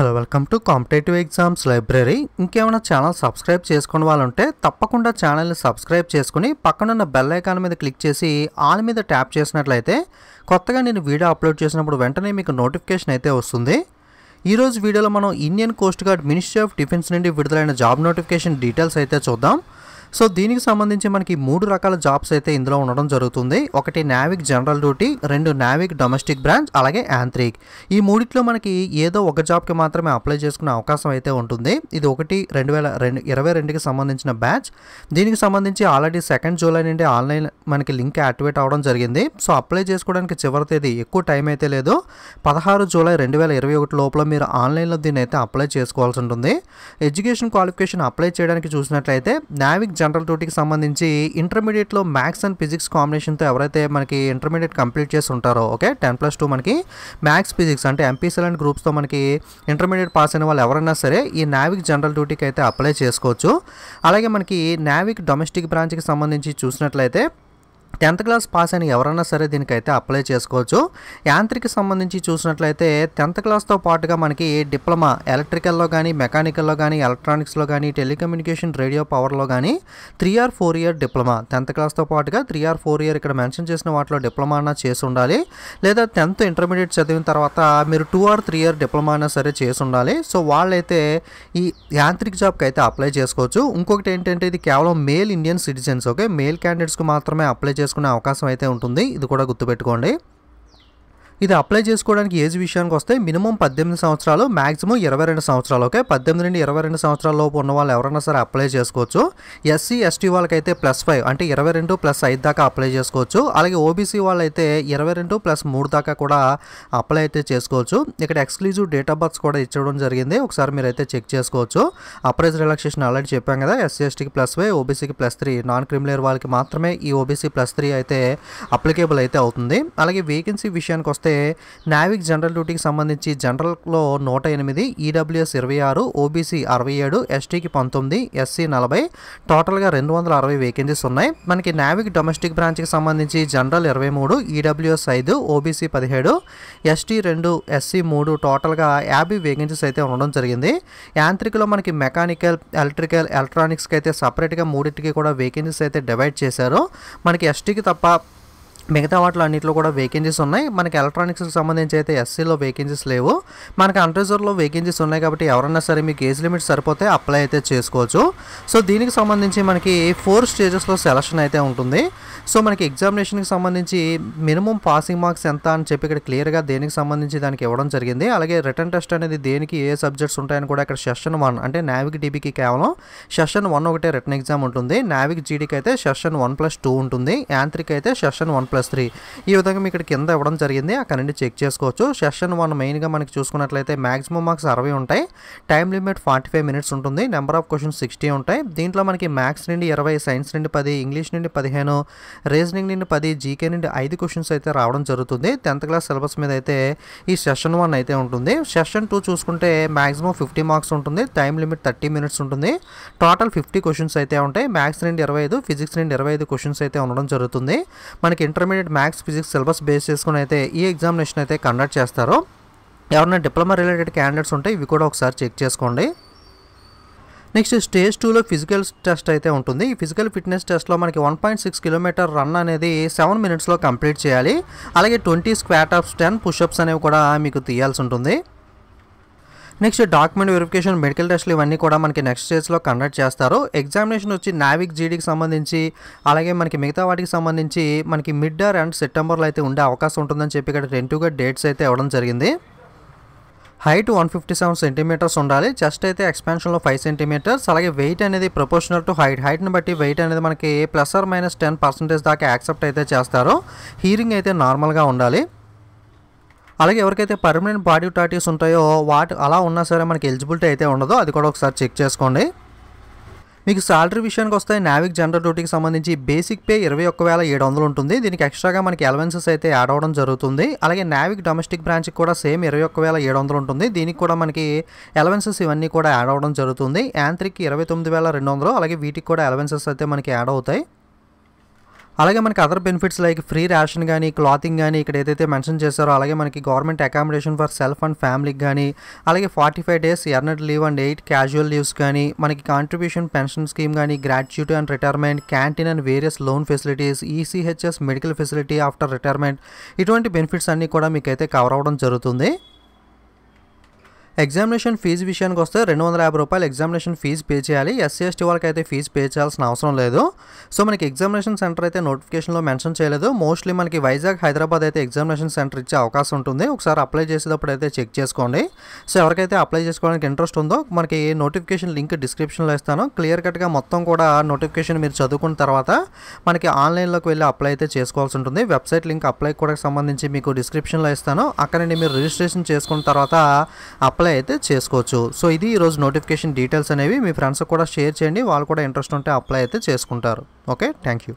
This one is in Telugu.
hello welcome to competitive exams library ఇంకేమైనా ఛానల్ సబ్స్క్రైబ్ చేసుకుని వాళ్ళుంటే తప్పకుండా ఛానల్ని సబ్స్క్రైబ్ చేసుకుని పక్కనున్న బెల్ ఐకాన్ మీద క్లిక్ చేసి ఆల్ మీద ట్యాప్ చేసినట్లయితే కొత్తగా నేను వీడియో అప్లోడ్ చేసినప్పుడు వెంటనే మీకు నోటిఫికేషన్ అయితే వస్తుంది ఈరోజు వీడియోలో మనం Indian coast guard ministry of defence నుండి విడుదలైన జాబ్ నోటిఫికేషన్ డీటెయిల్స్ అయితే చూద్దాం సో దీనికి సంబంధించి మనకి మూడు రకాల జాబ్స్ అయితే ఇందులో ఉండడం జరుగుతుంది ఒకటి నావిక్ జనరల్ డ్యూటీ రెండు నావిక్ డొమెస్టిక్ బ్రాంచ్ అలాగే యాంత్రిక్ ఈ మూడిట్లో మనకి ఏదో ఒక జాబ్కి మాత్రమే అప్లై చేసుకునే అవకాశం అయితే ఉంటుంది ఇది ఒకటి రెండు వేల రెండు ఇరవై రెండుకి సంబంధించిన బ్యాచ్ దీనికి సంబంధించి ఆల్రెడీ సెకండ్ జూలై నుండి ఆన్లైన్ మనకి లింక్ యాక్టివేట్ అవడం జరిగింది సో అప్లై చేసుకోవడానికి చివరి తేదీ ఎక్కువ టైం అయితే లేదు పదహారు జూలై రెండు వేల ఇరవై ఒకటి లోపల మీరు ఆన్లైన్లో దీన్ని అయితే అప్లై చేసుకోవాల్సి ఉంటుంది ఎడ్యుకేషన్ క్వాలిఫికేషన్ అప్లై చేయడానికి చూసినట్లయితే నావిక్ జనరల్ జనరల్ టూటీకి సంబంధించి ఇంటర్మీడియట్లో మ్యాథ్స్ అండ్ ఫిజిక్స్ కాంబినేషన్తో ఎవరైతే మనకి ఇంటర్మీడియట్ కంప్లీట్ చేసి ఉంటారో ఓకే టెన్ ప్లస్ టూ మనకి మ్యాథ్స్ ఫిజిక్స్ అంటే ఎంపీసీ లాంటి గ్రూప్స్తో మనకి ఇంటర్మీడియట్ పాస్ అయిన వాళ్ళు ఎవరైనా సరే ఈ నావిక్ జనరల్ డ్యూటీకి అయితే అప్లై చేసుకోవచ్చు అలాగే మనకి నావిక్ డొమెస్టిక్ బ్రాంచ్కి సంబంధించి చూసినట్లయితే టెన్త్ క్లాస్ పాస్ అయిన ఎవరైనా సరే దీనికైతే అప్లై చేసుకోవచ్చు యాంత్రికి సంబంధించి చూసినట్లయితే టెన్త్ క్లాస్తో పాటుగా మనకి డిప్లొమా ఎలక్ట్రికల్లో కానీ మెకానికల్లో కానీ ఎలక్ట్రానిక్స్లో కానీ టెలికమ్యూనికేషన్ రేడియో పవర్లో కానీ three or four year diploma tenth క్లాస్తో పాటుగా త్రీ ఆర్ ఫోర్ ఇయర్ ఇక్కడ మెన్షన్ చేసిన వాటిలో డిప్లొమా అన్నా చేసి ఉండాలి లేదా టెన్త్ ఇంటర్మీడియట్ చదివిన తర్వాత మీరు two or three year diploma అయినా సరే చేసి ఉండాలి సో వాళ్ళైతే ఈ యాంత్రిక జాబ్కి అయితే అప్లై చేసుకోవచ్చు ఇంకొకటి ఏంటంటే ఇది కేవలం male Indian citizens okay male క్యాండిడేట్స్కి మాత్రమే అప్లై చేసుకునే అవకాశం అయితే ఉంటుంది ఇది కూడా గుర్తుపెట్టుకోండి ఇది అప్లై చేసుకోవడానికి ఏజ్ విషయానికి వస్తే మినిమం పద్దెనిమిది సంవత్సరాలు మాక్సిమం ఇరవై రెండు సంవత్సరాలు ఓకే పద్దెనిమిది నుండి ఇరవై రెండు సంవత్సరాల లోపు ఉన్న వాళ్ళు ఎవరైనా సరే అప్లై చేసుకోవచ్చు ఎస్సీ ఎస్టీ వాళ్ళకైతే ప్లస్ ఫైవ్ అంటే ఇరవై రెండు ప్లస్ ఐదు దాకా అప్లై చేసుకోవచ్చు అలాగే ఓబీసీ వాళ్ళైతే ఇరవై రెండు ప్లస్ మూడు దాకా కూడా అప్లై అయితే చేసుకోవచ్చు ఇక్కడ ఎక్స్క్లూజివ్ డేట్ ఆఫ్ బర్త్స్ కూడా ఇచ్చడం జరిగింది ఒకసారి మీరు అయితే చెక్ చేసుకోవచ్చు అప్రైజ్ రిలాక్సేషన్ ఆల్రెడీ చెప్పాం కదా ఎస్సీ ఎస్టీకి ప్లస్ ఫైవ్ ఓబీసీకి ప్లస్ త్రీ నాన్ క్రిమినల్ వాళ్ళకి మాత్రమే ఈ ఓబీసీ ప్లస్ త్రీ అయితే అప్లికేబుల్ అయితే అవుతుంది అలాగే వేకెన్సీ విషయానికి వస్తే చూస్తే నావిక్ జనరల్ డ్యూటీకి సంబంధించి జనరల్లో నూట ఎనిమిది ఈడబ్ల్యూఎస్ ఇరవై ఆరు ఓబీసీ అరవై ఏడు ఎస్టీకి పంతొమ్మిది ఎస్సీ నలభై టోటల్గా రెండు వందల అరవై వేకెన్సీస్ ఉన్నాయి మనకి నావిక్ డొమెస్టిక్ బ్రాంచ్కి సంబంధించి జనరల్ ఇరవై మూడు ఈడబ్ల్యూఎస్ ఐదు ఓబీసీ పదిహేడు ఎస్టీ రెండు ఎస్సీ మూడు టోటల్గా యాభై వేకెన్సీస్ అయితే ఉండడం జరిగింది యాంత్రికలో మనకి మెకానికల్ ఎలక్ట్రికల్ ఎలక్ట్రానిక్స్కి అయితే సపరేట్గా మూడింటికి కూడా వేకెన్సీస్ అయితే డివైడ్ చేశారు మనకి ఎస్టీకి తప్ప మిగతా వాటిలో అన్నింటిలో కూడా వేకెన్సీస్ ఉన్నాయి మనకి ఎలక్ట్రానిక్స్కి సంబంధించి అయితే ఎస్సీలో వేకెన్సీస్ లేవు మనకి అన్రిజర్వ్లో వేకెన్సీస్ ఉన్నాయి కాబట్టి ఎవరన్నా సరే మీకు ఏజ్ లిమిట్ సరిపోతే అప్లై అయితే చేసుకోవచ్చు సో దీనికి సంబంధించి మనకి ఫోర్ స్టేజెస్లో సెలక్షన్ అయితే ఉంటుంది సో మనకి ఎగ్జామినేషన్కి సంబంధించి మినిమం పాసింగ్ మార్క్స్ ఎంత అని చెప్పి ఇక్కడ క్లియర్గా దేనికి సంబంధించి దానికి ఇవ్వడం జరిగింది అలాగే రిటర్న్ టెస్ట్ అనేది దేనికి ఏ సబ్జెక్ట్స్ ఉంటాయని కూడా ఇక్కడ సెషన్ వన్ అంటే నావిక్ డీబీకి కేవలం సెషన్ వన్ ఒకటే రిటర్న్ ఎగ్జామ్ ఉంటుంది నావిక్ జీడీకి అయితే సెషన్ వన్ ప్లస్ టూ ఉంటుంది యాంత్రిక్ అయితే సెషన్ వన్ ప్లస్ త్రీ ఈ విధంగా మీకు ఇక్కడ కింద ఇవ్వడం జరిగింది అక్కడ నుండి చెక్ చేసుకోవచ్చు సెషన్ వన్ మెయిన్గా మనకి చూసుకున్నట్లయితే మ్యాక్సిమం మార్క్స్ అరవై ఉంటాయి time limit forty five minutes ఉంటుంది నెంబర్ ఆఫ్ క్వశ్చన్ సిక్స్టీ ఉంటాయి దీంట్లో మనకి మ్యాథ్స్ నుండి ఇరవై సైన్స్ నుండి పది ఇంగ్లీష్ నుండి పదిహేను రీజనింగ్ నుండి పది జీకే నుండి ఐదు క్వశ్చన్స్ అయితే రావడం జరుగుతుంది టెన్త్ క్లాస్ సిలబస్ మీద అయితే ఈ సెషన్ వన్ అయితే ఉంటుంది సెషన్ టూ చూసుకుంటే మ్యాక్సిమం ఫిఫ్టీ మార్క్స్ ఉంటుంది టైం లిమిట్ థర్టీ మినిట్స్ ఉంటుంది టోటల్ ఫిఫ్టీ క్వశ్చన్స్ అయితే ఉంటాయి మ్యాథ్స్ నుండి ఇరవై ఐదు ఫిజిక్స్ నుండి ఇరవై ఐదు క్వశ్చన్స్ అయితే ఉండడం జరుగుతుంది మనకి inter intermediate maths physics syllabus base చేసుకుని అయితే ఈ ఎగ్జామినేషన్ అయితే కండక్ట్ చేస్తారో ఎవరైనా డిప్లొమా రిలేటెడ్ క్యాండిడేట్స్ ఉంటే ఇవి కూడా ఒకసారి చెక్ చేసుకోండి నెక్స్ట్ స్టేజ్ టూలో ఫిజికల్ టెస్ట్ అయితే ఉంటుంది ఈ ఫిజికల్ ఫిట్నెస్ టెస్ట్లో మనకి one point six kilometre run అనేది సెవెన్ మినిట్స్లో కంప్లీట్ చేయాలి అలాగే twenty squat of ten pushups అనేవి కూడా మీకు తీయాల్సి ఉంటుంది నెక్స్ట్ డాక్యుమెంట్ వెరిఫికేషన్ మెడికల్ టెస్ట్లు ఇవన్నీ కూడా మనకి నెక్స్ట్ స్టేజ్లో కండక్ట్ చేస్తారు ఎగ్జామినేషన్ వచ్చి నావిక్ జీడీకి సంబంధించి అలాగే మనకి మిగతా వాటికి సంబంధించి మనకి మిడ్ అండ్ సెప్టెంబర్లో అయితే ఉండే అవకాశం ఉంటుందని చెప్పి ఇక్కడ టెంటుగా డేట్స్ అయితే ఇవ్వడం జరిగింది height one fifty seven centimetres ఉండాలి చెస్ట్ అయితే ఎక్స్పెన్షన్లో ఫైవ్ సెంటీమీటర్స్ అలాగే వెయిట్ అనేది ప్రొపోర్షనల్ టు హైట్ హైట్ని బట్టి వెయిట్ అనేది మనకి plus or minus ten percentage దాకా యాక్సెప్ట్ అయితే చేస్తారు హీరింగ్ అయితే నార్మల్గా ఉండాలి అలాగే ఎవరికైతే పర్మనెంట్ బాడీ టాటీస్ ఉంటాయో వాటి అలా ఉన్నా సరే మనకి ఎలిజిబిలిటీ అయితే ఉండదో అది కూడా ఒకసారి చెక్ చేసుకోండి మీకు శాలరీ విషయానికి వస్తే నావిక్ జనరల్ డ్యూటీకి సంబంధించి బేసిక్ పే ఇరవై ఒక్క వేల ఏడు వందలు ఉంటుంది దీనికి ఎక్స్ట్రాగా మనకి అలవెన్సెస్ అయితే యాడ్ అవ్వడం జరుగుతుంది అలాగే నావిక్ డొమెస్టిక్ బ్రాంచ్కి కూడా సేమ్ ఇరవై ఒక్క వేల ఏడు వందలు ఉంటుంది దీనికి కూడా మనకి అలవెన్సెస్ ఇవన్నీ కూడా యాడ్ అవ్వడం జరుగుతుంది యాంత్రిక్కి ఇరవై తొమ్మిది వేల రెండు వందలు అలాగే వీటికి కూడా అలవెన్సెస్ అయితే మనకి యాడ్ అవుతాయి అలాగే మనకి other benefits like free ration కానీ క్లాతింగ్ కానీ ఇక్కడ ఏదైతే మెన్షన్ చేశారో అలాగే మనకి government accommodation for self and ఫ్యామిలీకి కానీ అలాగే forty five days earned leave and eight casual leaves కానీ మనకి కాంట్రిబ్యూషన్ పెన్షన్ స్కీమ్ కానీ graduate and retirement canteen and various loan facilities ECHS medical facility after retirement ఇటువంటి బెనిఫిట్స్ అన్నీ కూడా మీకైతే కవర్ అవ్వడం జరుగుతుంది ఎగ్జామినేషన్ ఫీజు విషయానికి వస్తే రెండు వందల యాభై రూపాయలు ఎగ్జామినేషన్ ఫీజు పే చేయాలి ఎస్సీ ఎస్టీ వాళ్ళకి అయితే ఫీజు పే చేయాల్సిన అవసరం లేదు సో మనకి ఎగ్జామినేషన్ సెంటర్ అయితే నోటిఫికేషన్లో మెన్షన్ చేయలేదు మోస్ట్లీ మనకి వైజాగ్ హైదరాబాద్ అయితే ఎగ్జామినేషన్ సెంటర్ ఇచ్చే అవకాశం ఉంటుంది ఒకసారి అప్లై చేసేటప్పుడు అయితే చెక్ చేసుకోండి సో ఎవరికైతే అప్లై చేసుకోవడానికి ఇంట్రెస్ట్ ఉందో మనకి నోటిఫికేషన్ లింక్ డిస్క్రిప్షన్లో ఇస్తాను క్లియర్ కట్గా మొత్తం కూడా నోటిఫికేషన్ మీరు చదువుకున్న తర్వాత మనకి ఆన్లైన్లోకి వెళ్ళి అప్లై అయితే చేసుకోవాల్సి ఉంటుంది వెబ్సైట్ లింక్ అప్లై కూడా సంబంధించి మీకు డిస్క్రిప్షన్లో ఇస్తాను అక్కడ మీరు రిజిస్ట్రేషన్ చేసుకున్న తర్వాత అప్లై అప్లై అయితే చేసుకోవచ్చు సో ఇది ఈరోజు నోటిఫికేషన్ డీటెయిల్స్ అనేవి మీ ఫ్రెండ్స్కి కూడా షేర్ చేయండి వాళ్ళు కూడా ఇంట్రెస్ట్ ఉంటే అప్లై అయితే చేసుకుంటారు ఓకే థ్యాంక్ యూ